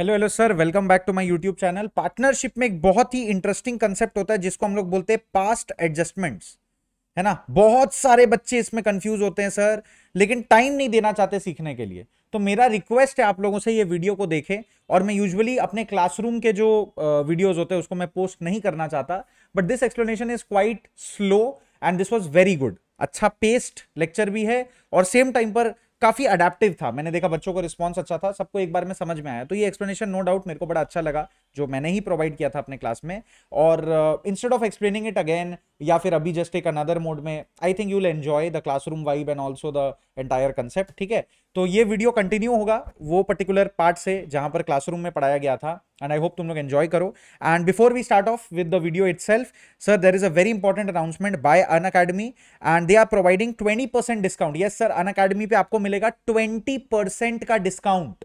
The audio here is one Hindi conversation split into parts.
Hello hello sir welcome back to my YouTube channel partnership में एक बहुत ही इंटरेस्टिंग कंसेप्ट होता है जिसको हम लोग बोलते हैं पास्ट एडजस्टमेंट्स है ना बहुत सारे बच्चे इसमें कंफ्यूज होते हैं सर लेकिन टाइम नहीं देना चाहते सीखने के लिए तो मेरा रिक्वेस्ट है आप लोगों से ये वीडियो को देखें और मैं यूजली अपने क्लासरूम के जो वीडियोज होते हैं उसको मैं पोस्ट नहीं करना चाहता but this explanation is quite slow and this was very good अच्छा पेस्ट लेक्चर भी है और सेम टाइम पर काफी अडेप्टिव था मैंने देखा बच्चों का रिस्पॉन्स अच्छा था सबको एक बार में समझ में आया तो ये एक्सप्लेनेशन नो डाउट मेरे को बड़ा अच्छा लगा जो मैंने ही प्रोवाइड किया था अपने क्लास में और instead of explaining it again या फिर अभी जस्ट एक अनदर मोड में I think you will enjoy the classroom vibe and also the entire concept ठीक है तो ये वीडियो कंटिन्यू होगा वो पर्टिकुलर पार्ट से जहां पर क्लासरूम में पढ़ाया गया था एंड आई होप तुम लोग एन्जॉय करो and before we start off with the video itself sir there is a very important announcement by Unacademy and they are providing twenty percent discount yes sir Unacademy पे आपको मिलेगा ट्वेंटी परसेंट का डिस्काउंट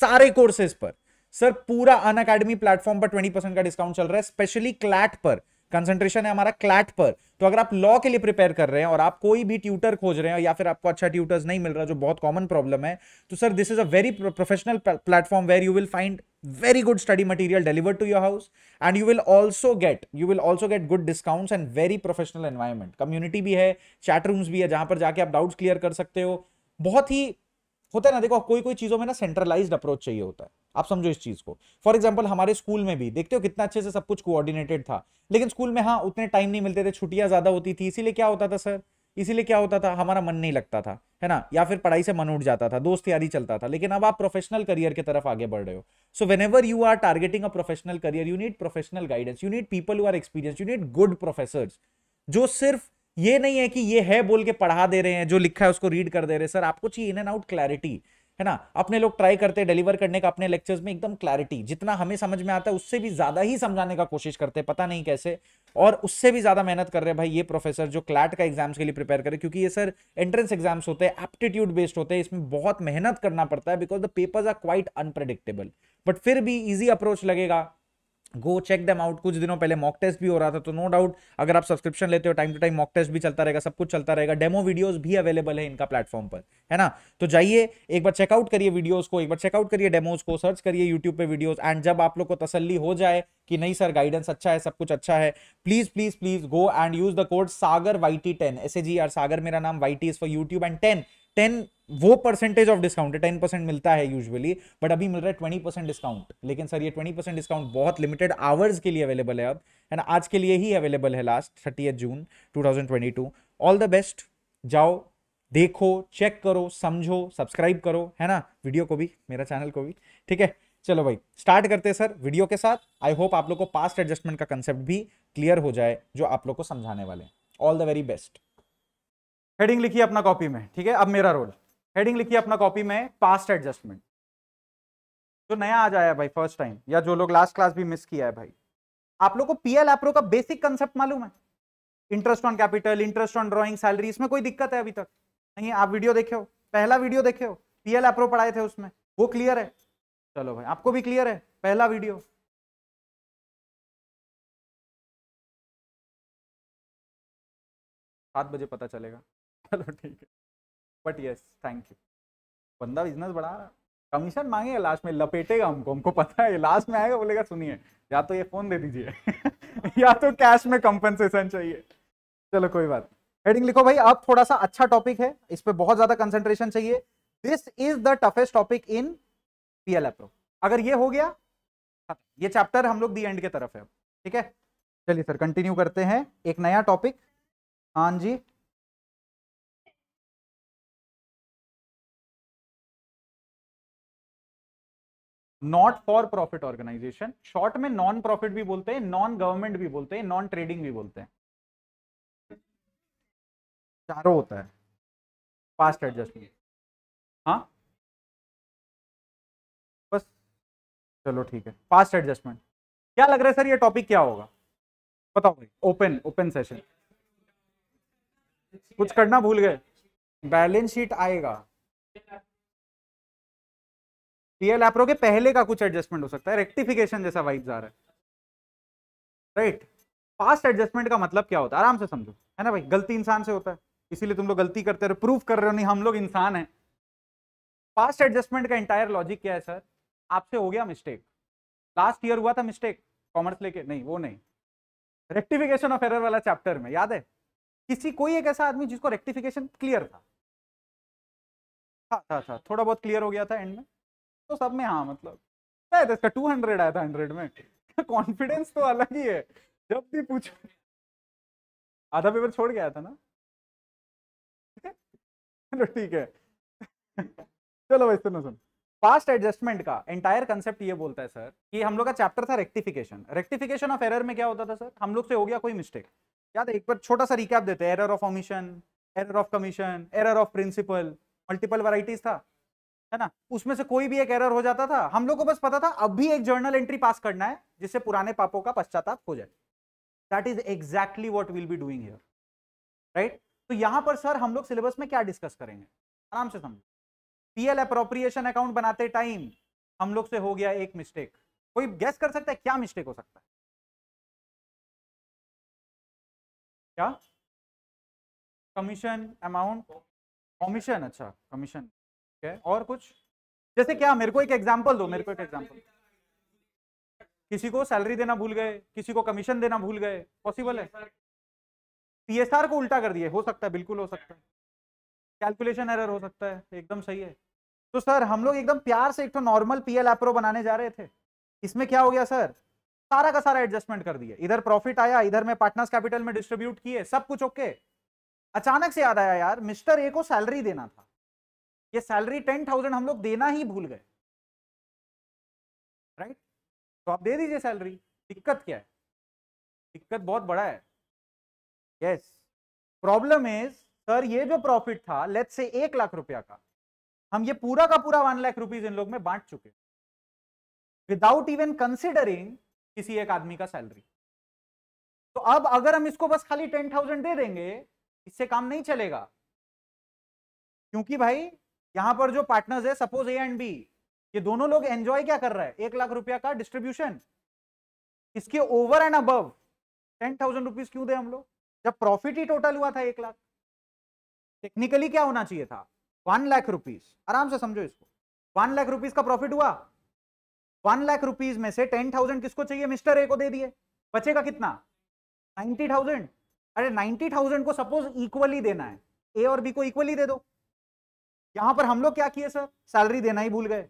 सारे कोर्सेज पर सर पूरा अन अकेडमी प्लेटफॉर्म पर ट्वेंटी परसेंट का डिस्काउंट चल रहा है स्पेशली क्लैट पर कंसंट्रेशन है हमारा क्लैट पर तो अगर आप लॉ के लिए प्रिपेयर कर रहे हैं और आप कोई भी ट्यूटर खोज रहे हैं या फिर आपको अच्छा ट्यूटर्स नहीं मिल रहा जो बहुत कॉमन प्रॉब्लम है तो sir this is a very professional platform where you will find very good study material deliver to your house and you will also get you will also get good discounts and very professional environment community भी है चैट रूम्स भी है जहां पर जाके आप डाउट्स क्लियर कर सकते हो बहुत ही होता है ना देखो कोई कोई चीजों में ना सेंट्रलाइज अप्रोच चाहिए होता है आप समझो इस चीज को फॉर एग्जाम्पल हमारे स्कूल में भी देखते हो कितना अच्छे से सब कुछ कोऑर्डिनेटेड था लेकिन स्कूल में हाँ उतने टाइम नहीं मिलते थे छुट्टियां ज्यादा होती थी इसीलिए क्या होता था सर इसीलिए क्या होता था हमारा मन नहीं लगता था है ना या फिर पढ़ाई से मन उठ जाता था दोस्त यारी चलता था लेकिन अब आप प्रोफेशनल करियर की तरफ आगे बढ़ रहे हो so whenever you are targeting a professional career you need professional guidance you need people you are experience you need good professor जो सिर्फ ये नहीं है कि ये है बोल के पढ़ा दे रहे हैं जो लिखा है उसको रीड कर दे रहे हैं सर आपको चाहिए इन एंड आउट क्लैरिटी है ना अपने लोग ट्राई करते हैं डिलीवर करने का अपने लेक्चर्स में एकदम क्लैरिटी जितना हमें समझ में आता है उससे भी ज्यादा ही समझाने का कोशिश करते हैं पता नहीं कैसे और उससे भी ज्यादा मेहनत कर रहे हैं भाई ये प्रोफेसर जो क्लैट का एग्जाम्स के लिए प्रिपेयर करें क्योंकि ये सर एंट्रेंस एग्जाम्स होते हैं एप्टीट्यूड बेस्ड होते हैं इसमें बहुत मेहनत करना पड़ता है because the papers are quite unpredictable but फिर भी ईजी अप्रोच लगेगा गो चेक दम आउट कुछ दिनों पहले मॉक टेस्ट भी हो रहा था तो नो डाउट अगर आप सब्सक्रिप्शन लेते हो time to time mock test भी चलता रहेगा सब कुछ चलता रहेगा डेमो वीडियोस भी अवेलेबल है इनका प्लेटफॉर्म पर है ना तो जाइए एक बार चेकआउट करिए वीडियोस को एक बार चेकआउट करिए डेमोज को सर्च करिए यूट्यूब पर वीडियोज एंड जब आप लोग को तसली हो जाए कि नहीं सर गाइडेंस अच्छा है सब कुछ अच्छा है please please please go and use the code Sagar Y T ten S A G R Sagar मेरा नाम Y T is for YouTube and ten ten वो percentage of discount ten percent मिलता है यूजुअली बट अभी मिल रहा है ट्वेंटी परसेंट डिस्काउंट लेकिन सर ये ट्वेंटी परसेंट डिस्काउंट बहुत लिमिटेड आवर्स के लिए अवेलेबल है अब एंड आज के लिए ही अवेलेबल है last thirty June to all the best जाओ देखो चेक करो समझो सब्सक्राइब करो है ना वीडियो को भी मेरा चैनल को भी ठीक है चलो भाई स्टार्ट करते हैं सर वीडियो के साथ आई होप आप लोग को पास्ट एडजस्टमेंट का कंसेप्ट भी क्लियर हो जाए जो आप लोग को समझाने वाले all the very best heading लिखिए अपना कॉपी में ठीक है अब मेरा रोल हेडिंग लिखी अपना कॉपी में पास्ट एडजस्टमेंट जो नया आ जाया भाई फर्स्ट टाइम या जो लोग लास्ट क्लास भी मिस किया है भाई आप लोग को पीएल एप्रो का बेसिक कंसेप्ट मालूम है interest on capital interest on drawing salary इसमें कोई दिक्कत है अभी तक नहीं आप वीडियो देखे हो पहला वीडियो देखे हो पीएल एप्रो पढ़ाए थे उसमें वो क्लियर है चलो भाई आपको भी क्लियर है पहला वीडियो सात बजे पता चलेगा चलो ठीक है बट यस थैंक यू बंदा बिजनेस बड़ा कमीशन मांगेगा लास्ट में लपेटेगा हमको हमको पता है लास्ट में आएगा बोलेगा सुनिए या तो ये फ़ोन दे दीजिए या तो कैश में कंपनसेशन चाहिए चलो कोई बात हेडिंग लिखो भाई अब थोड़ा सा अच्छा टॉपिक है इस पर बहुत ज़्यादा कंसंट्रेशन चाहिए this is the toughest topic in P L appro अगर ये हो गया ये चैप्टर हम लोग दी एंड के तरफ है ठीक है चलिए सर कंटिन्यू करते हैं एक नया टॉपिक हाँ जी not for profit organization short में नॉन प्रॉफिट भी बोलते हैं नॉन गवर्नमेंट भी बोलते हैं नॉन ट्रेडिंग भी बोलते हैं चारों होता है फास्ट एडजस्टमेंट हाँ बस चलो ठीक है फास्ट एडजस्टमेंट क्या लग रहा है सर ये टॉपिक क्या होगा बताओ भाई ओपन ओपन सेशन कुछ करना भूल गए बैलेंस शीट आएगा पीएल एप्रो के पहले का कुछ एडजस्टमेंट हो सकता है रेक्टिफिकेशन जैसा वाइब जा रहा है राइट फास्ट एडजस्टमेंट का मतलब क्या होता है आराम से समझो है ना भाई गलती इंसान से होता है इसीलिए तुम लोग गलती करते रहे प्रूफ कर रहे हो नहीं हम लोग इंसान है फास्ट एडजस्टमेंट का इंटायर लॉजिक क्या है सर आपसे हो गया मिस्टेक लास्ट ईयर हुआ था मिस्टेक कॉमर्स लेके नहीं वो नहीं रेक्टिफिकेशन ऑफ एरर वाला चैप्टर में याद है किसी कोई एक ऐसा आदमी जिसको रेक्टिफिकेशन क्लियर था था था, था थोड़ा बहुत क्लियर हो गया था एंड में तो सब में हाँ मतलब इसका टू हंड्रेड आया था हंड्रेड में कॉन्फिडेंस तो अलग ही है जब भी पूछो आधा पेपर छोड़ गया था ना चलो ठीक है चलो भाई सुनो सुन फास्ट एडजस्टमेंट का एंटायर कंसेप्ट ये बोलता है सर कि हम लोग का चैप्टर था रेक्टिफिकेशन रेक्टिफिकेशन ऑफ एरर में क्या होता था सर हम लोग से हो गया कोई मिस्टेक याद है एक बार छोटा सा रिकैप देते हैं error of omission error of commission error of principle multiple varieties था है ना उसमें से कोई भी एक एरर हो जाता था हम लोग को बस पता था अब भी एक जर्नल एंट्री पास करना है जिससे पुराने पापों का पश्चाताप हो जाए that is exactly what will be doing right तो यहां पर सर हम लोग सिलेबस में क्या डिस्कस करेंगे आराम से समझो पीएल अप्रोप्रिएशन अकाउंट बनाते टाइम हम लोग से हो गया एक मिस्टेक कोई गैस कर सकता है क्या मिस्टेक हो सकता है क्या कमीशन अमाउंट कमीशन अच्छा कमीशन ठीक है और कुछ जैसे क्या मेरे को एक एग्जाम्पल दो मेरे को एक एग्जाम्पल किसी को सैलरी देना भूल गए किसी को कमीशन देना भूल गए पॉसिबल है पीएसआर को उल्टा कर दिए हो सकता है बिल्कुल हो सकता है कैलकुलेशन एरर हो सकता है एकदम सही है तो सर हम लोग एकदम प्यार से एक तो नॉर्मल पीएल एप्रो बनाने जा रहे थे इसमें क्या हो गया सर सारा का सारा एडजस्टमेंट कर दिया इधर प्रॉफिट आया इधर में पार्टनर्स कैपिटल में डिस्ट्रीब्यूट किए सब कुछ ओके अचानक से याद आया यार मिस्टर ए को सैलरी देना था ये सैलरी टेन थाउजेंड हम लोग देना ही भूल गए राइट तो आप दे दीजिए सैलरी दिक्कत क्या है दिक्कत बहुत बड़ा है यस प्रॉब्लम इज सर ये जो प्रॉफिट था लेट से एक लाख रुपया का हम ये पूरा का पूरा वन लाख रुपीज इन लोग में बांट चुके विदाउट इवन कंसिडरिंग किसी एक आदमी का सैलरी तो अब अगर हम इसको बस खाली टेन थाउजेंड दे देंगे इससे काम नहीं चलेगा क्योंकि भाई यहां पर जो पार्टनर्स है सपोज ए एंड बी ये दोनों लोग एंजॉय क्या कर रहे हैं एक लाख रुपया का डिस्ट्रीब्यूशन इसके over and above ten thousand rupees क्यों दे हम लोग जब प्रॉफिट ही टोटल हुआ था एक लाख टेक्निकली क्या होना चाहिए था वन लाख रुपीज आराम से समझो इसको वन लाख रुपीज का प्रॉफिट हुआ वन लाख रुपीज में से टेन थाउजेंड किसको चाहिए मिस्टर ए को दे दिए बचेगा कितना नाइन्टी थाउजेंड अरे नाइन्टी थाउजेंड को सपोज इक्वली देना है ए और बी को इक्वली दे दो यहां पर हम लोग क्या किए सर सैलरी देना ही भूल गए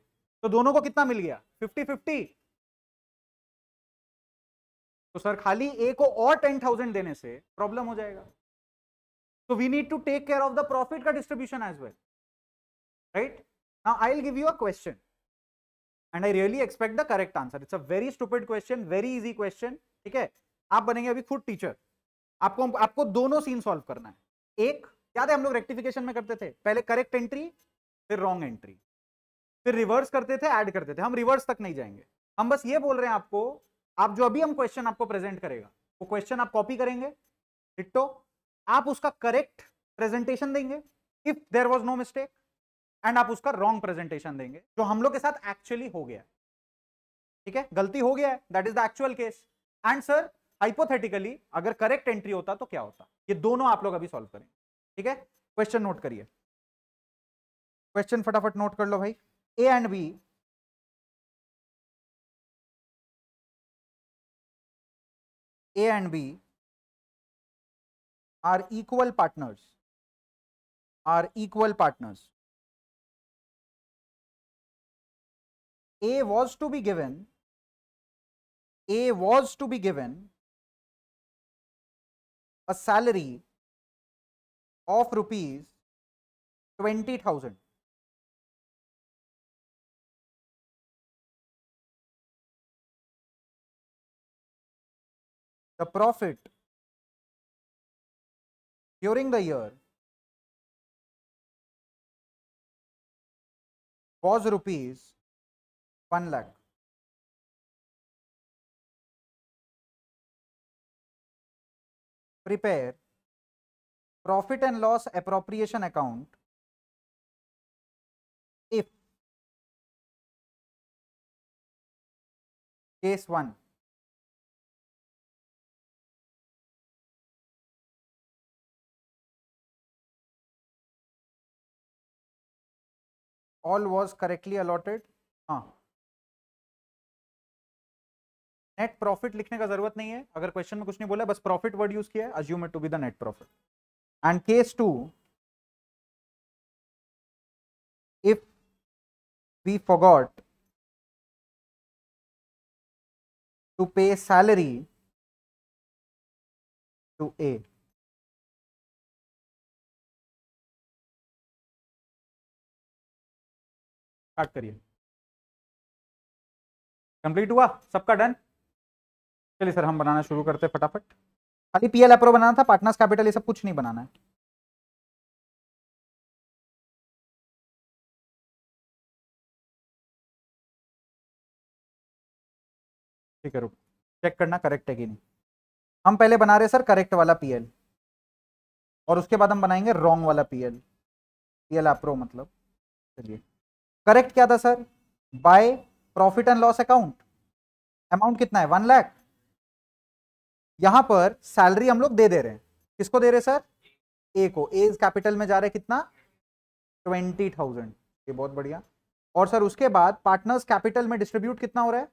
तो दोनों को कितना मिल गया फिफ्टी फिफ्टी तो सर खाली ए को और टेन थाउजेंड देने से प्रॉब्लम हो जाएगा तो we need to take care of the profit का distribution as well right now I will give you a question and I really expect the correct answer it's a very stupid question very easy question ठीक है आप बनेंगे अभी खुद टीचर आपको आपको दोनों सीन सॉल्व करना है एक याद है हम लोग रेक्टिफिकेशन में करते थे पहले करेक्ट एंट्री फिर रॉन्ग एंट्री फिर रिवर्स करते थे ऐड करते थे हम रिवर्स तक नहीं जाएंगे हम बस ये बोल रहे हैं आपको आप जो अभी हम क्वेश्चन आपको प्रेजेंट करेगा वो क्वेश्चन आप कॉपी करेंगे डिट्टो आप उसका करेक्ट प्रेजेंटेशन देंगे if there was no mistake and आप उसका रॉन्ग प्रेजेंटेशन देंगे जो हम लोग के साथ एक्चुअली हो गया ठीक है गलती हो गया है that is the actual case and sir hypothetically अगर करेक्ट एंट्री होता तो क्या होता ये दोनों आप लोग अभी सॉल्व करें ठीक है क्वेश्चन नोट करिए क्वेश्चन फटाफट नोट कर लो भाई A and B A and B are equal partners are equal partners A was to be given A was to be given a salary of rupees 20,000. The profit during the year was rupees 1 lakh. Prepare profit and loss appropriation account if case one all was correctly allotted हाँ नेट प्रॉफिट लिखने का जरूरत नहीं है अगर क्वेश्चन में कुछ नहीं बोला बस प्रॉफिट वर्ड यूज किया है assume it to be the net profit and case 2 if we forgot to pay salary to A. Start करिए कंप्लीट हुआ सबका डन चलिए सर हम बनाना शुरू करते फटाफट खाली पीएल अप्रो बनाना था पार्टनर्स कैपिटल ये सब कुछ नहीं बनाना है ठीक है रुक चेक करना करेक्ट है कि नहीं हम पहले बना रहे सर करेक्ट वाला पीएल और उसके बाद हम बनाएंगे रॉन्ग वाला पीएल पीएल अप्रो मतलब चलिए करेक्ट क्या था sir by profit and loss account amount कितना है वन लाख यहां पर सैलरी हम लोग दे दे रहे हैं किसको दे रहे सर ए को ए कैपिटल में जा रहा है कितना ट्वेंटी थाउजेंड ये बहुत बढ़िया और सर उसके बाद पार्टनर्स कैपिटल में डिस्ट्रीब्यूट कितना हो रहा है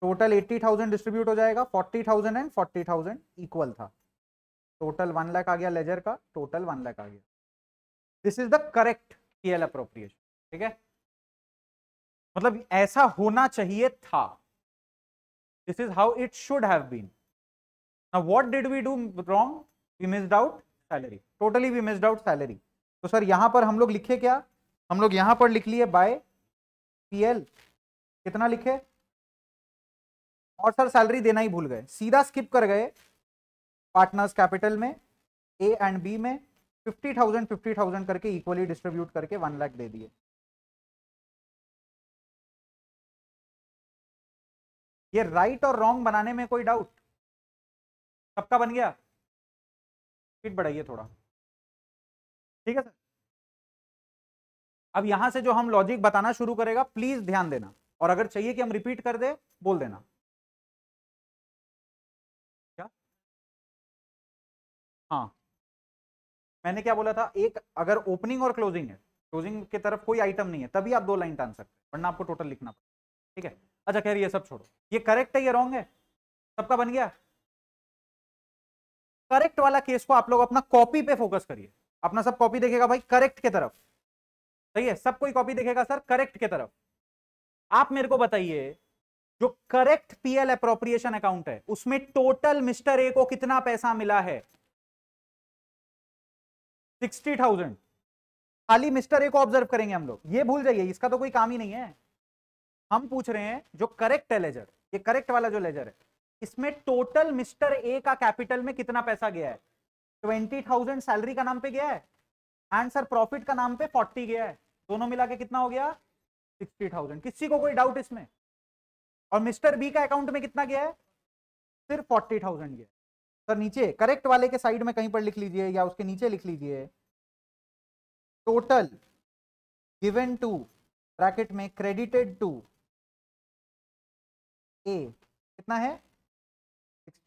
टोटल एट्टी थाउजेंड डिस्ट्रीब्यूट हो जाएगा forty thousand and forty thousand equal था टोटल वन लाख आ गया लेजर का टोटल वन लाख आ गया this is the correct PL appropriation ठीक है मतलब ऐसा होना चाहिए था this is how it should have been now what did we do wrong we missed out salary totally we missed out salary तो सर यहाँ पर हम लोग लिखे क्या हम लोग यहाँ पर लिख लिए बाय pl कितना लिखे और सर सैलरी देना ही भूल गए सीधा स्किप कर गए पार्टनर्स कैपिटल में ए एंड बी में फिफ्टी थाउजेंड फिफ्टी थाउजेंड करके इक्वली डिस्ट्रीब्यूट करके वन लाख दे दिए ये राइट और रॉन्ग बनाने में कोई डाउट सबका बन गया स्पीड बढ़ाइए थोड़ा ठीक है सर अब यहां से जो हम लॉजिक बताना शुरू करेगा प्लीज ध्यान देना और अगर चाहिए कि हम रिपीट कर दे बोल देना क्या हाँ मैंने क्या बोला था एक अगर ओपनिंग और क्लोजिंग है क्लोजिंग की तरफ कोई आइटम नहीं है तभी आप दो लाइन टान सकते हैं वरना आपको टोटल लिखना पड़ेगा ठीक है अच्छा खैर ये सब छोड़ो ये करेक्ट है ये रॉन्ग है सबका बन गया करेक्ट वाला केस को आप लोग अपना कॉपी पे फोकस करिए अपना सब कॉपी देखेगा भाई करेक्ट के तरफ सही है सब कोई कॉपी देखेगा सर करेक्ट के तरफ आप मेरे को बताइए जो करेक्ट पीएल अप्रोप्रिएशन अकाउंट है उसमें टोटल मिस्टर ए को कितना पैसा मिला है सिक्सटी थाउजेंड खाली मिस्टर ए को ऑब्जर्व करेंगे हम लोग ये भूल जाइए इसका तो कोई काम ही नहीं है हम पूछ रहे हैं जो करेक्ट है लेजर ये करेक्ट वाला जो लेजर है इसमें टोटल मिस्टर ए का कैपिटल में कितना पैसा गया है ट्वेंटी थाउजेंड सैलरी का नाम पे गया है एंड सर प्रॉफिट का नाम पे फोर्टी गया है दोनों मिला के कितना हो गया सिक्सटी थाउजेंड किसी को कोई डाउट इसमें और मिस्टर बी का अकाउंट में कितना गया है सिर्फ फोर्टी थाउजेंड गया सर नीचे करेक्ट वाले के साइड में कहीं पर लिख लीजिए या उसके नीचे लिख लीजिए टोटल गिवेन टू ब्रैकेट में क्रेडिटेड टू ए कितना है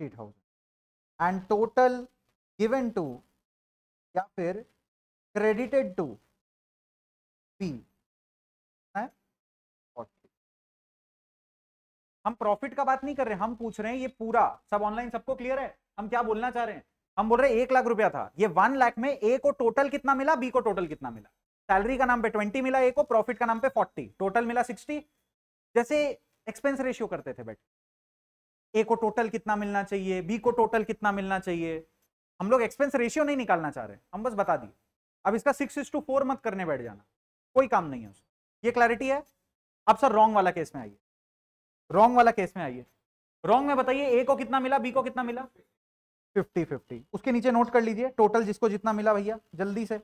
thousand and total given to या फिर क्रेडिटेड टू पी हम प्रॉफिट का बात नहीं कर रहे हम पूछ रहे हैं ये पूरा सब ऑनलाइन सबको क्लियर है हम क्या बोलना चाह रहे हैं हम बोल रहे हैं एक लाख रुपया था ये वन लाख में ए को टोटल कितना मिला बी को टोटल कितना मिला सैलरी का नाम पे ट्वेंटी मिला ए को प्रॉफिट का नाम पे फोर्टी टोटल मिला सिक्सटी जैसे एक्सपेंस रेशियो करते थे बेटे ए को टोटल कितना मिलना चाहिए बी को टोटल कितना मिलना चाहिए हम लोग एक्सपेंस रेशियो नहीं निकालना चाह रहे हम बस बता दिए अब इसका सिक्स इज टू फोर मत करने बैठ जाना कोई काम नहीं है उसमें ये क्लैरिटी है अब सर रॉन्ग वाला केस में आइए रॉन्ग वाला केस में आइए रॉन्ग में बताइए ए को कितना मिला बी को कितना मिला फिफ्टी फिफ्टी उसके नीचे नोट कर लीजिए टोटल जिसको जितना मिला भैया जल्दी से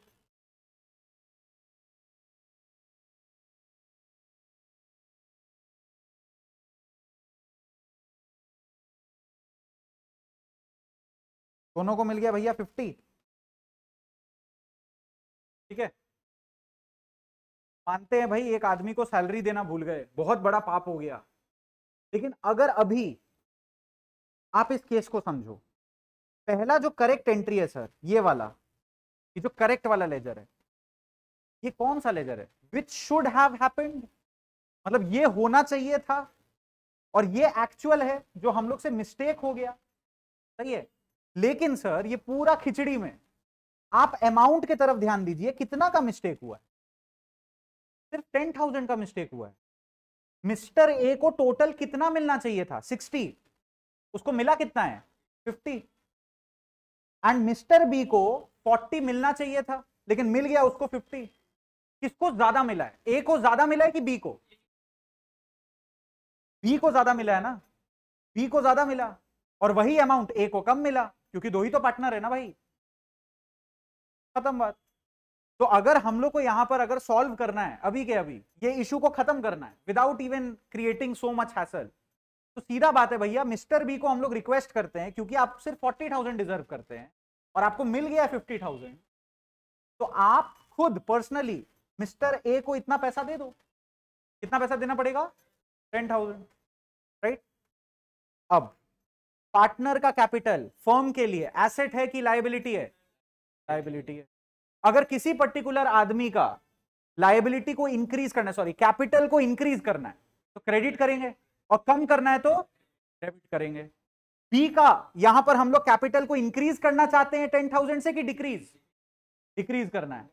दोनों को मिल गया भैया फिफ्टी ठीक है मानते हैं भाई एक आदमी को सैलरी देना भूल गए बहुत बड़ा पाप हो गया लेकिन अगर अभी आप इस केस को समझो पहला जो करेक्ट एंट्री है सर ये वाला ये जो करेक्ट वाला लेजर है ये कौन सा लेजर है विच शुड हैव हैपेंड मतलब ये होना चाहिए था और ये एक्चुअल है जो हम लोग से मिस्टेक हो गया सही है लेकिन सर ये पूरा खिचड़ी में आप अमाउंट के तरफ ध्यान दीजिए कितना का मिस्टेक हुआ है सिर्फ टेन थाउजेंड का मिस्टेक हुआ है मिस्टर ए को टोटल कितना मिलना चाहिए था सिक्सटी उसको मिला कितना है फिफ्टी एंड मिस्टर बी को फोर्टी मिलना चाहिए था लेकिन मिल गया उसको फिफ्टी किसको ज्यादा मिला है ए को ज्यादा मिला है कि बी को बी को ज्यादा मिला है ना बी को ज्यादा मिला और वही अमाउंट ए को कम मिला क्योंकि दो ही तो पार्टनर है ना भाई खत्म बात तो अगर हम लोग को यहां पर अगर सॉल्व करना है अभी के अभी ये इशू को खत्म करना है without even creating so much hassle तो सीधा बात है भैया मिस्टर बी को हम लोग रिक्वेस्ट करते हैं क्योंकि आप सिर्फ फोर्टी थाउजेंड डिजर्व करते हैं और आपको मिल गया फिफ्टी थाउजेंड तो आप खुद पर्सनली मिस्टर ए को इतना पैसा दे दो कितना पैसा देना पड़ेगा टेन थाउजेंड राइट अब पार्टनर का कैपिटल फर्म के लिए एसेट है कि लाइबिलिटी है लाइबिलिटी है अगर किसी पर्टिकुलर आदमी का लाइबिलिटी को इंक्रीज करना है सॉरी कैपिटल को इंक्रीज करना है तो क्रेडिट करेंगे और कम करना है तो डेबिट करेंगे बी का यहां पर हम लोग कैपिटल को इंक्रीज करना चाहते हैं टेन थाउजेंड से कि डिक्रीज डिक्रीज करना है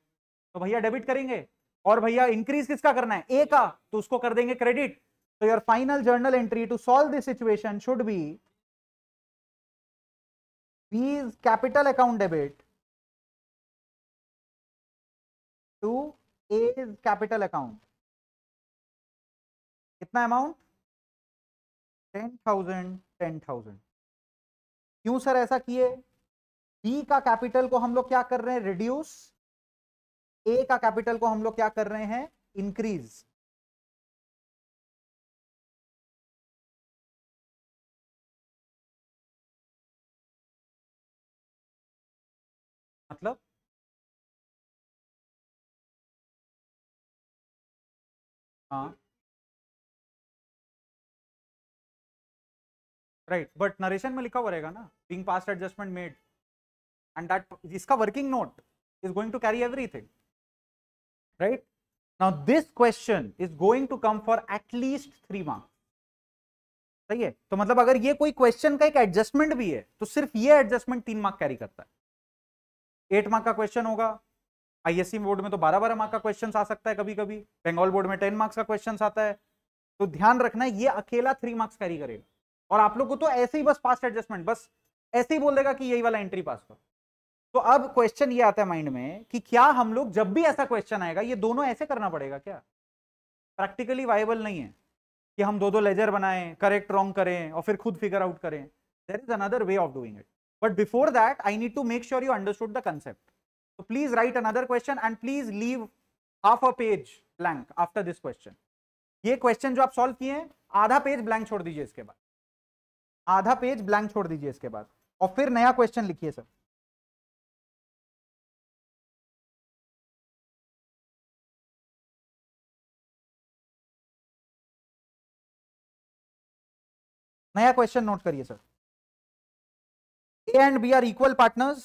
तो भैया डेबिट करेंगे और भैया इंक्रीज किसका करना है ए का तो उसको कर देंगे क्रेडिट तो your final journal entry to solve this situation should be B is capital account debit to capital account कितना amount ten thousand ten thousand क्यों सर ऐसा किए बी का कैपिटल को हम लोग क्या कर रहे हैं रिड्यूस ए का कैपिटल को हम लोग क्या कर रहे हैं इंक्रीज राइट बट नरेशन में लिखा हुआ रहेगा ना being pass adjustment made and that इसका working note is going to carry everything right now this question is going to come for at least three marks सही है तो मतलब अगर ये कोई क्वेश्चन का एक एडजस्टमेंट भी है तो सिर्फ ये एडजस्टमेंट तीन मार्क कैरी करता है एट मार्क का क्वेश्चन होगा आईएससी e बोर्ड में तो बारह बारह मार्क का क्वेश्चन आ सकता है कभी कभी बंगाल बोर्ड में टेन मार्क्स का क्वेश्चन आता है तो ध्यान रखना है ये अकेला थ्री मार्क्स कैरी करेगा और आप लोग को तो ऐसे ही बस पास्ट एडजस्टमेंट बस ऐसे ही बोल देगा कि यही वाला एंट्री पास करो तो अब क्वेश्चन ये आता है माइंड में कि क्या हम लोग जब भी ऐसा क्वेश्चन आएगा ये दोनों ऐसे करना पड़ेगा क्या प्रैक्टिकली वाइबल नहीं है कि हम दो दो लेजर बनाएं करेक्ट रॉन्ग करें और फिर खुद फिगर आउट करें there is another way of doing it but before that I need to make sure you understood the concept So please write another question and please leave half a page blank after this question. ye question jo aap solve kiye hain aadha page blank chhod dijiye iske baad aadha page blank chhod dijiye iske baad aur fir naya question likhiye sir नया क्वेश्चन नोट करिए sir A and B are equal partners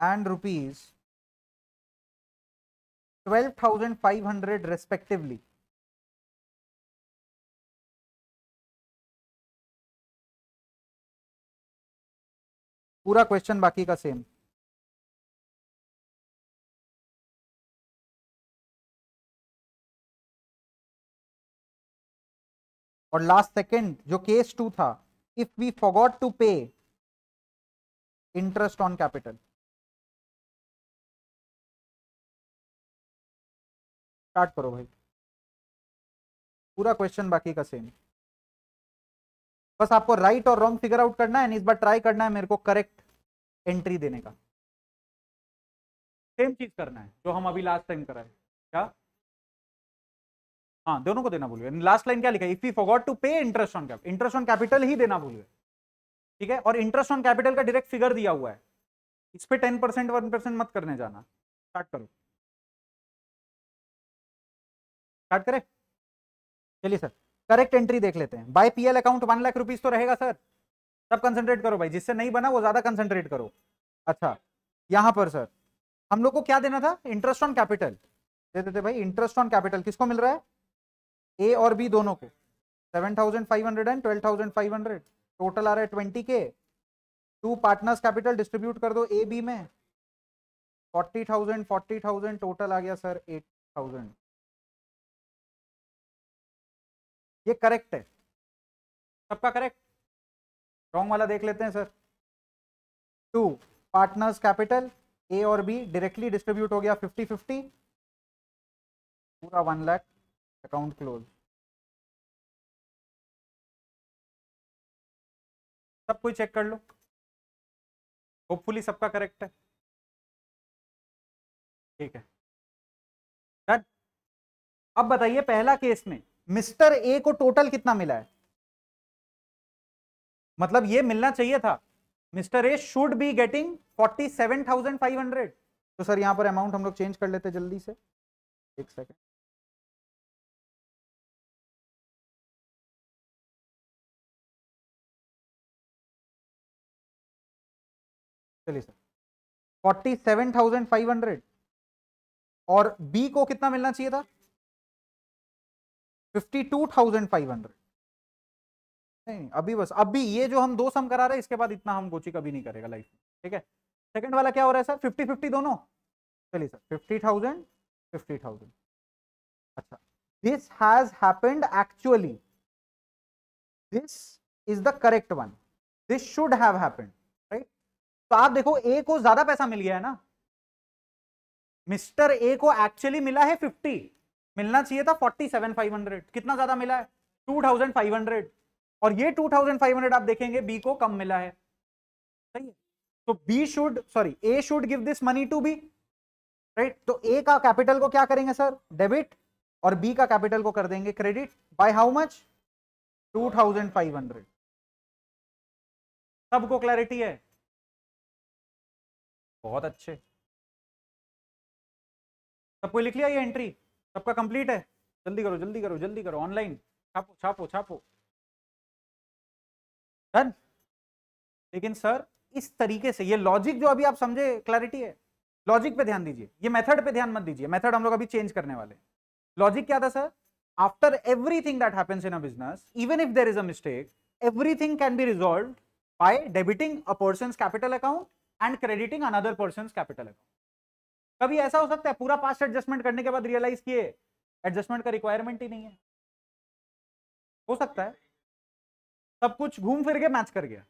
and rupees 12,500 respectively. पूरा क्वेश्चन बाकी का सेम और लास्ट सेकंड जो केस टू था if we forgot to pay interest on capital start करो भाई पूरा क्वेश्चन बाकी का सेम बस आपको राइट और रॉन्ग फिगर आउट करना है इस बार ट्राई करना है मेरे को करेक्ट एंट्री देने का सेम चीज करना है जो हम अभी लास्ट टाइम कराए क्या हाँ दोनों को देना भूल गए लास्ट लाइन क्या लिखा if you forgot to pay interest on capital interest on capital ही देना भूल गए ठीक है और इंटरेस्ट ऑन कैपिटल का डायरेक्ट फिगर दिया हुआ है इस पर टेन परसेंट वन परसेंट मत करने जाना स्टार्ट करो स्टार्ट करें चलिए सर करेक्ट एंट्री देख लेते हैं by PL account one lakh rupees तो रहेगा सर सब कंसंट्रेट करो भाई जिससे नहीं बना वो ज्यादा कंसंट्रेट करो अच्छा यहां पर सर हम लोग को क्या देना था इंटरेस्ट ऑन कैपिटल दे देते भाई इंटरेस्ट ऑन कैपिटल किसको मिल रहा है ए और बी दोनों को seven thousand five hundred and twelve thousand five hundred total आ रहा है ट्वेंटी के टू पार्टनर्स कैपिटल डिस्ट्रीब्यूट कर दो ए बी में forty thousand forty thousand total आ गया सर एट थाउजेंड ये करेक्ट है सबका करेक्ट रॉन्ग वाला देख लेते हैं sir two partners capital A और बी डायरेक्टली डिस्ट्रीब्यूट हो गया फिफ्टी फिफ्टी पूरा वन लाख अकाउंट क्लोज सब कोई चेक कर लो होपफुली सबका करेक्ट है ठीक है डन अब बताइए पहला केस में मिस्टर ए को टोटल कितना मिला है मतलब ये मिलना चाहिए था mister A should be getting forty seven thousand five hundred तो सर यहां पर अमाउंट हम लोग चेंज कर लेते जल्दी से एक सेकेंड चलिए sir forty seven thousand five hundred और बी को कितना मिलना चाहिए था नहीं अभी बस अभी ये जो हम दो सम करा रहे हैं इसके बाद इतना हम गोची कभी नहीं करेगा लाइफ में ठीक है सेकंड वाला क्या हो रहा है सर फिफ्टी फिफ्टी दोनों चलिए sir fifty thousand fifty thousand अच्छा this has happened actually this is the correct one this should have happened right तो आप देखो ए को ज्यादा पैसा मिल गया है ना मिस्टर ए को एक्चुअली मिला है फिफ्टी मिलना चाहिए था फोर्टी सेवन फाइव हंड्रेड कितना ज्यादा मिला है टू थाउजेंड फाइव हंड्रेड और ये टू थाउजेंड फाइव हंड्रेड आप देखेंगे बी को कम मिला है सही है तो B should sorry A should give this money to B right तो ए का कैपिटल को क्या करेंगे सर डेबिट और बी का कैपिटल को कर देंगे credit by how much two thousand five hundred सबको क्लैरिटी है बहुत अच्छे सबको लिख लिया ये एंट्री सबका कंप्लीट है जल्दी करो जल्दी करो जल्दी करो ऑनलाइन छापो छापो छापो डन लेकिन सर इस तरीके से ये लॉजिक जो अभी आप समझे क्लैरिटी है लॉजिक पे ध्यान दीजिए ये मेथड पे ध्यान मत दीजिए मेथड हम लोग अभी चेंज करने वाले लॉजिक क्या था sir after everything that happens in a business even if there is a mistake everything can be resolved by debiting a person's capital account and crediting another person capital account कभी ऐसा हो सकता है पूरा पास्ट एडजस्टमेंट करने के बाद रियलाइज किए एडजस्टमेंट का रिक्वायरमेंट ही नहीं है हो सकता है सब कुछ घूम फिर के मैच कर गया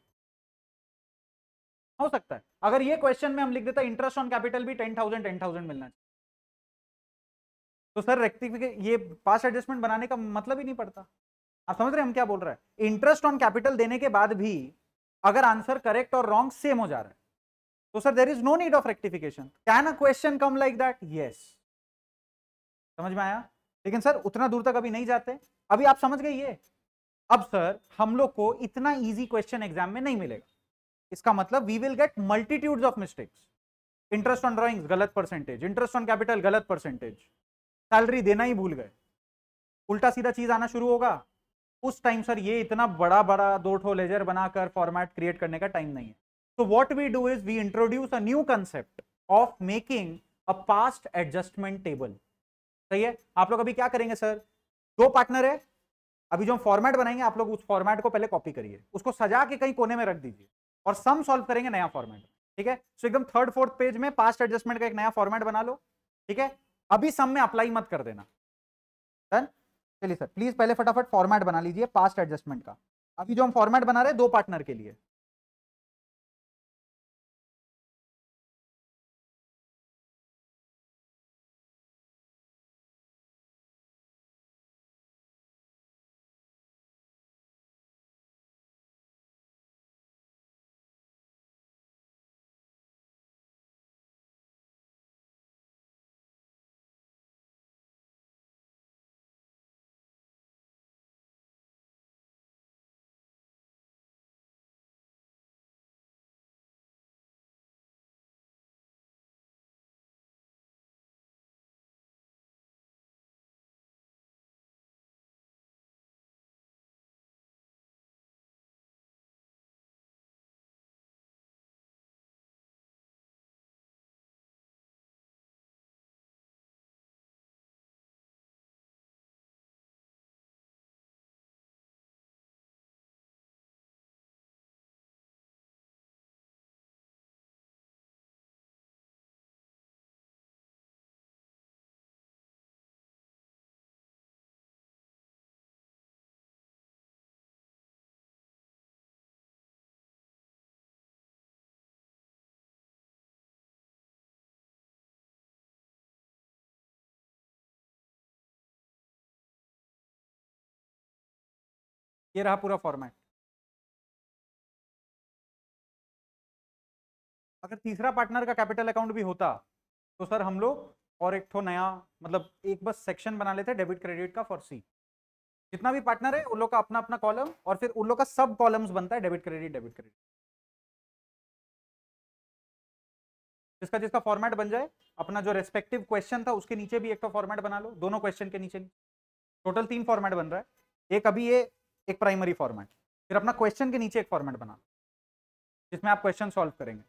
हो सकता है अगर ये क्वेश्चन में हम लिख देता इंटरेस्ट ऑन कैपिटल भी टेन थाउजेंड टेन थाउजेंड मिलना चाहिए तो सर रेक्टिफिकेशन ये पास एडजस्टमेंट बनाने का मतलब ही नहीं पड़ता आप समझ रहे हैं हम क्या बोल रहे हैं इंटरेस्ट ऑन कैपिटल देने के बाद भी अगर आंसर करेक्ट और रॉन्ग सेम हो जा रहा है So, sir, there is no need of rectification. Can a question come like that? Yes. समझ में आया लेकिन सर उतना दूर तक अभी नहीं जाते अभी आप समझ गए ये अब सर हम लोग को इतना इजी क्वेश्चन एग्जाम में नहीं मिलेगा इसका मतलब we will get multitude of mistakes interest on drawings गलत परसेंटेज इंटरेस्ट ऑन कैपिटल गलत परसेंटेज सैलरी देना ही भूल गए उल्टा सीधा चीज आना शुरू होगा उस टाइम सर ये इतना बड़ा बड़ा दो ठो लेजर बनाकर फॉर्मेट क्रिएट करने का टाइम नहीं है So what we do is we introduce a new concept of making a past adjustment table. सही है आप लोग अभी क्या करेंगे सर दो पार्टनर है अभी जो हम फॉर्मेट बनाएंगे आप लोग उस फॉर्मेट को पहले कॉपी करिए उसको सजा के कहीं कोने में रख दीजिए और सम सॉल्व करेंगे नया फॉर्मेट ठीक है सो एकदम थर्ड फोर्थ पेज में पास्ट एडजस्टमेंट का एक नया फॉर्मेट बना लो ठीक है अभी सम में अप्लाई मत कर देना डन चलिए सर प्लीज पहले फटाफट फॉर्मेट बना लीजिए पास्ट एडजस्टमेंट का अभी जो हम फॉर्मेट बना रहे हैं दो पार्टनर के लिए ये रहा पूरा फॉर्मेट अगर तीसरा पार्टनर का कैपिटल अकाउंट भी होता तो सर हम लोग और एक तो नया मतलब एक बस सेक्शन बना लेते डेबिट क्रेडिट का फॉर सी जितना भी पार्टनर है उन लोग का अपना अपना कॉलम और फिर उन लोग का सब कॉलम्स बनता है डेबिट क्रेडिट डेबिट क्रेडिट जिसका जिसका फॉर्मेट बन जाए अपना जो रेस्पेक्टिव क्वेश्चन था उसके नीचे भी एक तो फॉर्मेट बना लो दोनों क्वेश्चन के नीचे टोटल तीन फॉर्मेट बन रहा है एक अभी ये एक प्राइमरी फॉर्मेट फिर अपना क्वेश्चन के नीचे एक फॉर्मेट बना जिसमें आप क्वेश्चन सॉल्व करेंगे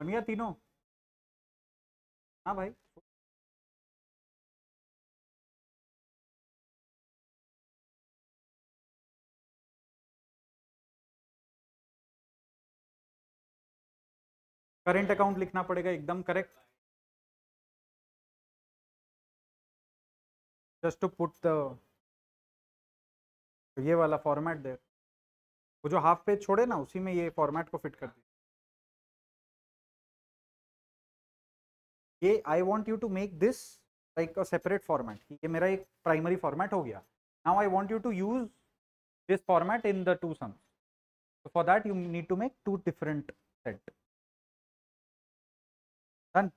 बन गया तीनों हाँ भाई करेंट अकाउंट लिखना पड़ेगा एकदम correct just to put the ये वाला फॉर्मेट देर वो जो हाफ पेज छोड़े ना उसी में ये फॉर्मेट को फिट कर दिया ये I want you to make this like a separate format ये मेरा एक प्राइमरी फॉर्मेट हो गया now I want you to use this format in the two sum for that you need to make two different set done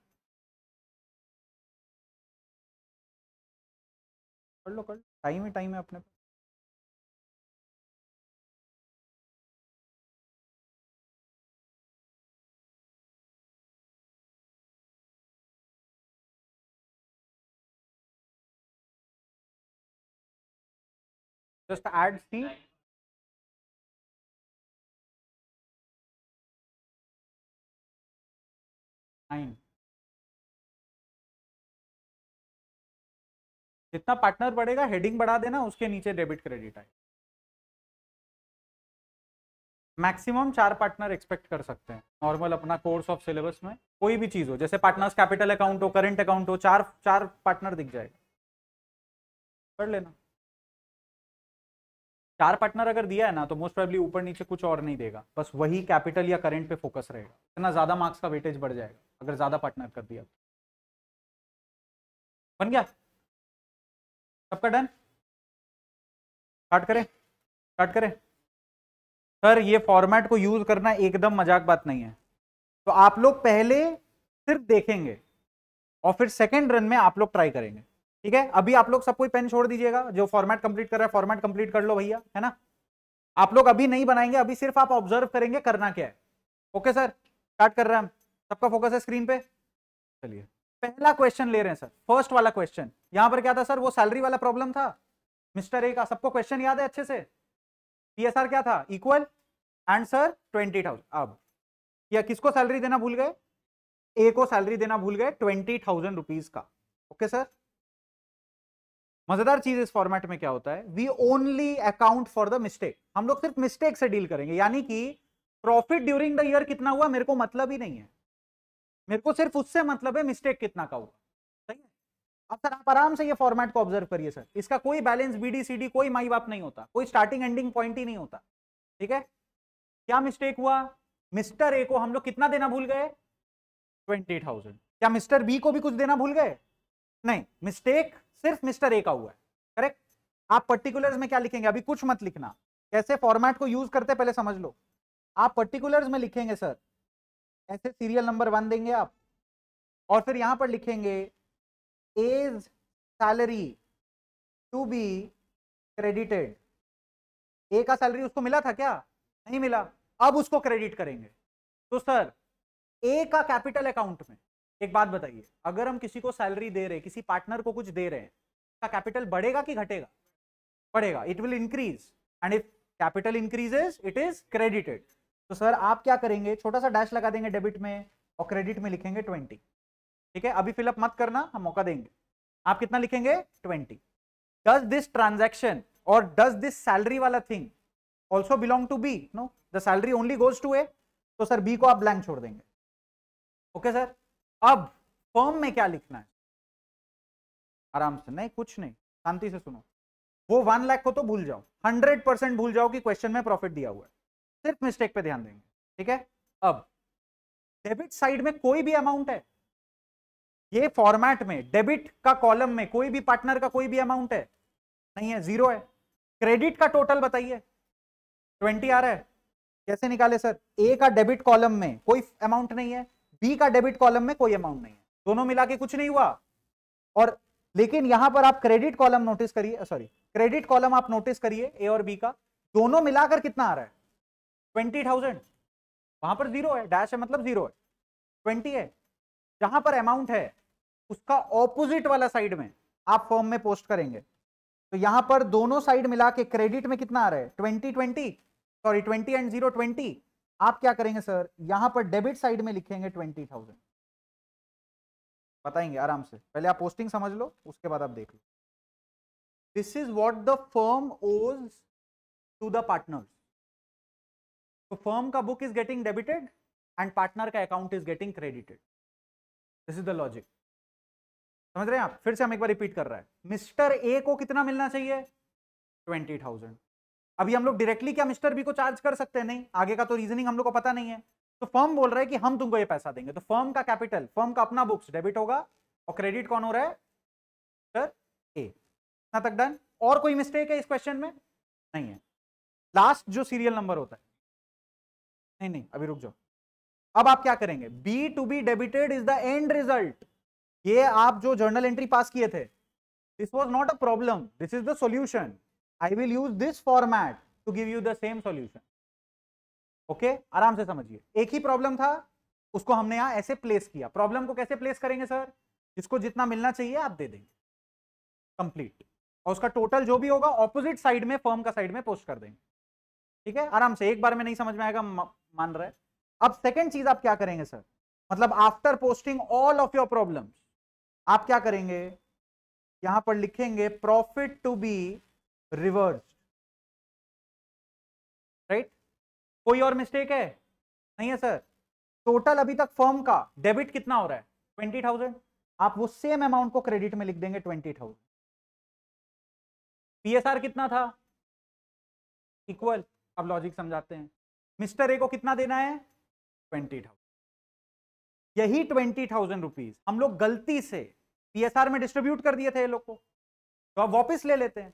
कर लो कर टाइम ही टाइम है अपने Just add C. जितना पार्टनर बढ़ेगा हेडिंग बढ़ा देना उसके नीचे डेबिट क्रेडिट आए मैक्सिमम चार पार्टनर एक्सपेक्ट कर सकते हैं नॉर्मल अपना कोर्स ऑफ सिलेबस में कोई भी चीज़ हो जैसे पार्टनर्स कैपिटल अकाउंट हो करेंट अकाउंट हो चार चार पार्टनर दिख जाएगा कर लेना चार पार्टनर अगर दिया है ना तो मोस्ट प्रॉब्ली ऊपर नीचे कुछ और नहीं देगा बस वही कैपिटल या करंट पे फोकस रहेगा इतना ज्यादा मार्क्स का वेटेज बढ़ जाएगा अगर ज्यादा पार्टनर कर दिया तो। बन गया सबका डन स्टार्ट करें स्टार्ट करें सर ये फॉर्मेट को यूज करना एकदम मजाक बात नहीं है तो आप लोग पहले सिर्फ देखेंगे और फिर सेकेंड रन में आप लोग ट्राई करेंगे ठीक है अभी आप लोग सब कोई पेन छोड़ दीजिएगा जो फॉर्मेट कंप्लीट कर रहा है फॉर्मेट कंप्लीट कर लो भैया है ना आप लोग अभी नहीं बनाएंगे अभी सिर्फ आप ऑब्जर्व करेंगे करना क्या है ओके सर स्टार्ट कर रहे हैं हम सबका फोकस है स्क्रीन पे चलिए पहला क्वेश्चन ले रहे हैं सर फर्स्ट वाला क्वेश्चन यहां पर क्या था सर वो सैलरी वाला प्रॉब्लम था मिस्टर ए का सबको क्वेश्चन याद है अच्छे से आर क्या था equal and sir twenty thousand अब या किसको सैलरी देना भूल गए ए को सैलरी देना भूल गए ट्वेंटी थाउजेंड रुपीज का ओके सर मजेदार चीज इस फॉर्मेट में क्या होता है we only account for the mistake हम लोग सिर्फ मिस्टेक से डील करेंगे यानी कि प्रॉफिट ड्यूरिंग द ईयर कितना हुआ मेरे को मतलब ही नहीं है मेरे को सिर्फ उससे मतलब है मिस्टेक कितना का हुआ सही है अब सर आप आराम से ये फॉर्मेट को ऑब्जर्व करिए सर इसका कोई बैलेंस बीडीसीडी कोई माई बाप नहीं होता कोई स्टार्टिंग एंडिंग पॉइंट ही नहीं होता ठीक है क्या मिस्टेक हुआ मिस्टर ए को हम लोग कितना देना भूल गए ट्वेंटी थाउजेंड क्या मिस्टर बी को भी कुछ देना भूल गए नहीं मिस्टेक सिर्फ मिस्टर ए का हुआ है करेक्ट आप पर्टिकुलर्स में क्या लिखेंगे अभी कुछ मत लिखना कैसे फॉर्मेट को यूज करते पहले समझ लो आप पर्टिकुलर्स में लिखेंगे सर ऐसे सीरियल नंबर वन देंगे आप और फिर यहां पर लिखेंगे as salary to be credited A का सैलरी उसको मिला था क्या नहीं मिला अब उसको क्रेडिट करेंगे तो सर ए का कैपिटल अकाउंट में एक बात बताइए अगर हम किसी को सैलरी दे रहे किसी पार्टनर को कुछ दे रहे हैं उसका कैपिटल बढ़ेगा कि घटेगा बढ़ेगा it will increase and if capital increases it is credited तो सर आप क्या करेंगे छोटा सा डैश लगा देंगे डेबिट में और क्रेडिट में लिखेंगे ट्वेंटी ठीक है अभी फिलअप मत करना हम मौका देंगे आप कितना लिखेंगे ट्वेंटी डज दिस ट्रांजेक्शन और डज दिस सैलरी वाला thing also belong to be no the salary only goes to A तो सर बी को आप ब्लैंक छोड़ देंगे ओके okay, सर अब फॉर्म में क्या लिखना है आराम से नहीं कुछ नहीं शांति से सुनो वो वन लाख को तो भूल जाओ हंड्रेड परसेंट भूल जाओ कि क्वेश्चन में प्रॉफिट दिया हुआ है सिर्फ मिस्टेक पे ध्यान देंगे ठीक है अब डेबिट साइड में कोई भी अमाउंट है ये फॉर्मेट में डेबिट का कॉलम में कोई भी पार्टनर का कोई भी अमाउंट है नहीं है जीरो है क्रेडिट का टोटल बताइए ट्वेंटी आ रहा है कैसे निकाले सर ए का डेबिट कॉलम में कोई अमाउंट नहीं है बी का डेबिट कॉलम में कोई अमाउंट नहीं है दोनों मिला के कुछ नहीं हुआ और लेकिन यहां पर आप क्रेडिट कॉलम नोटिस करिए सॉरी क्रेडिट कॉलम आप नोटिस करिए ए और बी का दोनों मिलाकर कितना आ रहा है ट्वेंटी थाउजेंड वहां पर जीरो है डैश है मतलब जीरो है ट्वेंटी है जहां पर अमाउंट है उसका ऑपोजिट वाला साइड में आप फॉर्म में पोस्ट करेंगे तो यहां पर दोनों साइड मिला के क्रेडिट में कितना आ रहा है twenty twenty sorry twenty and zero twenty आप क्या करेंगे सर यहां पर डेबिट साइड में लिखेंगे ट्वेंटी थाउजेंड बताएंगे आराम से पहले आप पोस्टिंग समझ लो उसके बाद आप देख लो this is what the firm owes to the partners तो फर्म का book is getting debited and partner का account is getting credited this is the logic समझ रहे हैं आप फिर से हम एक बार रिपीट कर रहा है मिस्टर ए को कितना मिलना चाहिए ट्वेंटी थाउजेंड अभी हम लोग डायरेक्टली क्या मिस्टर बी को चार्ज कर सकते हैं नहीं आगे का तो रीजनिंग हम लोग को पता नहीं है तो फर्म बोल रहा है कि हम तुमको ये पैसा देंगे तो फर्म का कैपिटल फर्म का अपना बुक्स डेबिट होगा और क्रेडिट कौन हो रहा है सर ए इतना तक डन और कोई मिस्टेक है इस क्वेश्चन में नहीं है लास्ट जो सीरियल नंबर होता है नहीं नहीं अभी रुक जाओ अब आप क्या करेंगे B to be debited is the end result ये आप जो जर्नल एंट्री पास किए थे this was not a problem this is the solution I will use this format to give you the same solution. Okay आराम से समझिए एक ही प्रॉब्लम था उसको हमने यहां ऐसे प्लेस किया प्रॉब्लम को कैसे प्लेस करेंगे सर जिसको जितना मिलना चाहिए आप दे देंगे कंप्लीट और उसका टोटल जो भी होगा ऑपोजिट साइड में फॉर्म का साइड में पोस्ट कर देंगे ठीक है आराम से एक बार में नहीं समझ में आएगा मान रहे अब सेकेंड चीज आप क्या करेंगे सर मतलब after posting all of your problem आप क्या करेंगे यहां पर लिखेंगे profit to be reversed right कोई और मिस्टेक है नहीं है सर टोटल अभी तक फॉर्म का डेबिट कितना हो रहा है ट्वेंटी थाउजेंड आप वो सेम अमाउंट को क्रेडिट में लिख देंगे ट्वेंटी थाउजेंड पीएसआर कितना था इक्वल अब लॉजिक समझाते हैं मिस्टर ए को कितना देना है ट्वेंटी थाउजेंड यही ट्वेंटी थाउजेंड रुपीज हम लोग गलती से पीएसआर में डिस्ट्रीब्यूट कर दिए थे ये लोग को तो आप वापस ले लेते हैं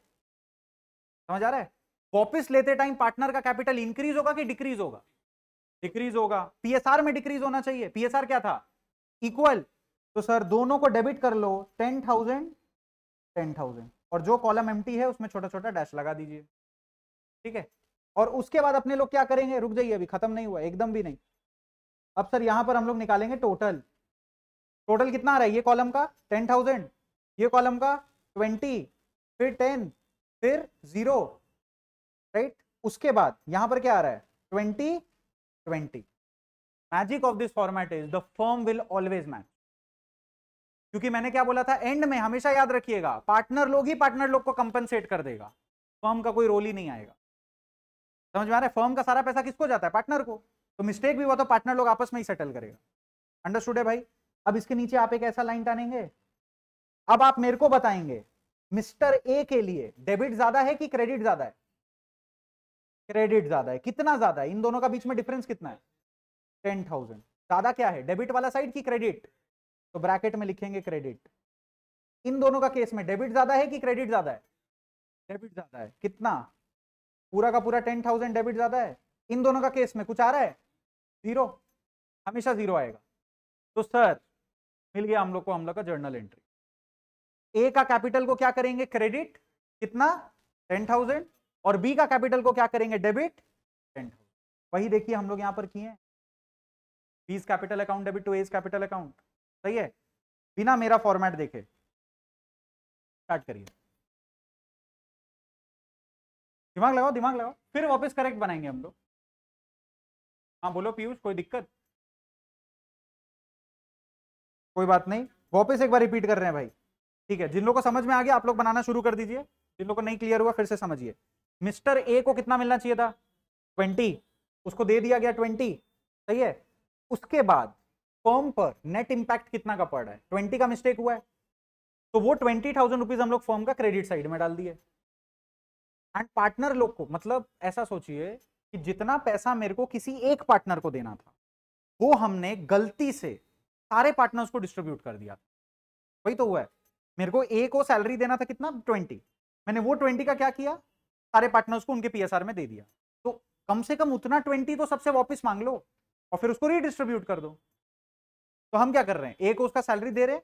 समझ आ रहा है वापिस लेते टाइम पार्टनर का कैपिटल इंक्रीज होगा कि डिक्रीज होगा डिक्रीज होगा पीएसआर में डिक्रीज होना चाहिए पीएसआर क्या था इक्वल तो सर दोनों को डेबिट कर लो टेन थाउजेंड टेन थाउजेंड और जो कॉलम एम है उसमें छोटा छोटा डैश लगा दीजिए ठीक है और उसके बाद अपने लोग क्या करेंगे रुक जाइए अभी खत्म नहीं हुआ एकदम भी नहीं अब सर यहां पर हम लोग निकालेंगे टोटल टोटल कितना आ रहा है ये कॉलम का टेन थाउजेंड ये कॉलम का ट्वेंटी फिर टेन फिर जीरो राइट उसके बाद यहां पर क्या आ रहा है twenty twenty magic of this format is the firm will always match क्योंकि मैंने क्या बोला था एंड में हमेशा याद रखिएगा पार्टनर लोग ही पार्टनर लोग को कंपनसेट कर देगा फर्म तो का कोई रोल ही नहीं आएगा समझ में आ रहा है फर्म का सारा पैसा किसको जाता है पार्टनर को तो मिस्टेक भी हुआ तो पार्टनर लोग आपस में ही सेटल करेगा अंडरस्टूड है भाई अब इसके नीचे आप एक ऐसा लाइन टानेंगे अब आप मेरे को बताएंगे मिस्टर ए के लिए डेबिट ज्यादा है कि क्रेडिट ज्यादा है क्रेडिट ज्यादा है कितना ज्यादा है इन दोनों का बीच में डिफरेंस कितना है टेन थाउजेंड ज्यादा क्या है डेबिट वाला साइड की क्रेडिट तो ब्रैकेट में लिखेंगे क्रेडिट इन दोनों का केस में डेबिट ज्यादा है कि क्रेडिट ज्यादा है डेबिट ज्यादा है कितना पूरा का पूरा टेन थाउजेंड डेबिट ज्यादा है इन दोनों का केस में कुछ आ रहा है जीरो हमेशा जीरो आएगा तो सर मिल गया हम लोग को हम लोग का जर्नल एंट्री ए का कैपिटल को क्या करेंगे क्रेडिट कितना टेन थाउजेंड और बी का कैपिटल को क्या करेंगे डेबिट टेन थाउजेंड वही देखिए हम लोग यहां पर किए हैं बीस capital account debit to as capital account सही है बिना मेरा फॉर्मेट देखे स्टार्ट करिए दिमाग लगाओ दिमाग लगाओ फिर वापस करेक्ट बनाएंगे हम लोग हाँ बोलो पीयूष कोई दिक्कत कोई बात नहीं वापस एक बार रिपीट कर रहे हैं भाई ठीक है जिन लोगों को समझ में आ गया आप लोग बनाना शुरू कर दीजिए जिन लोगों को नहीं क्लियर हुआ फिर से समझिए मिस्टर ए को कितना मिलना चाहिए था ट्वेंटी उसको दे दिया गया ट्वेंटी सही है उसके बाद फॉर्म पर नेट इम्पैक्ट कितना का पड़ रहा है ट्वेंटी का मिस्टेक हुआ है तो वो ट्वेंटी थाउजेंड रुपीज हम लोग फॉर्म का क्रेडिट साइड में डाल दिए एंड पार्टनर लोग को मतलब ऐसा सोचिए कि जितना पैसा मेरे को किसी एक पार्टनर को देना था वो हमने गलती से सारे पार्टनर्स को डिस्ट्रीब्यूट कर दिया वही तो हुआ है मेरे को ए को सैलरी देना था कितना ट्वेंटी मैंने वो ट्वेंटी का क्या किया सारे पार्टनर्स को उनके पीएसआर में दे दिया तो कम से कम उतना ट्वेंटी तो सबसे वापस मांग लो और फिर उसको रीडिस्ट्रीब्यूट कर दो तो हम क्या कर रहे हैं ए को उसका सैलरी दे रहे हैं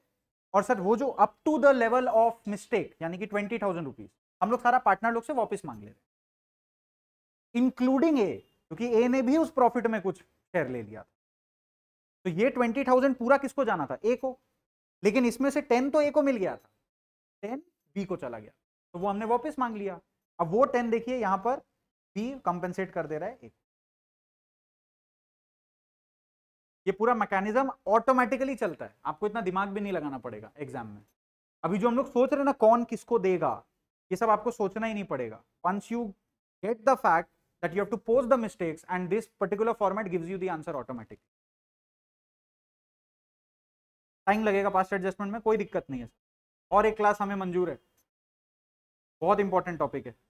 और सर वो जो up to the level of mistake यानी कि ट्वेंटी थाउजेंड रुपीज हम लोग सारा पार्टनर लोग से वापस मांग ले रहे हैं इंक्लूडिंग ए क्योंकि ए ने भी उस प्रॉफिट में कुछ शेयर ले लिया था तो ये ट्वेंटी थाउजेंड पूरा किसको जाना था ए को लेकिन इसमें से टेन तो ए को मिल गया था टेन बी को चला गया तो वो हमने वापस मांग लिया अब वो टेन देखिए यहाँ पर बी कंपेंसेट कर दे रहा है ए ये पूरा मैकेनिज्म ऑटोमेटिकली चलता है आपको इतना दिमाग भी नहीं लगाना पड़ेगा एग्जाम में अभी जो हम लोग सोच रहे हैं ना कौन किसको देगा ये सब आपको सोचना ही नहीं पड़ेगा once you get the fact that you have to post the mistakes and this particular format gives you the answer automatically time लगेगा पास्ट एडजस्टमेंट में कोई दिक्कत नहीं है और एक क्लास हमें मंजूर है बहुत इंपॉर्टेंट टॉपिक है